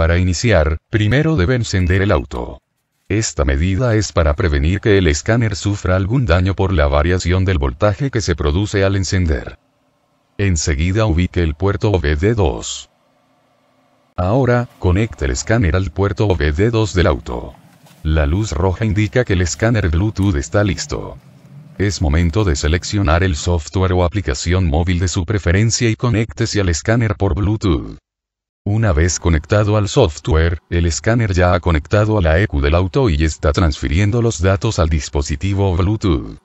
Para iniciar, primero debe encender el auto. Esta medida es para prevenir que el escáner sufra algún daño por la variación del voltaje que se produce al encender. Enseguida ubique el puerto OBD2. Ahora, conecte el escáner al puerto OBD2 del auto. La luz roja indica que el escáner Bluetooth está listo. Es momento de seleccionar el software o aplicación móvil de su preferencia y conéctese al escáner por Bluetooth. Una vez conectado al software, el escáner ya ha conectado a la EQ del auto y está transfiriendo los datos al dispositivo Bluetooth.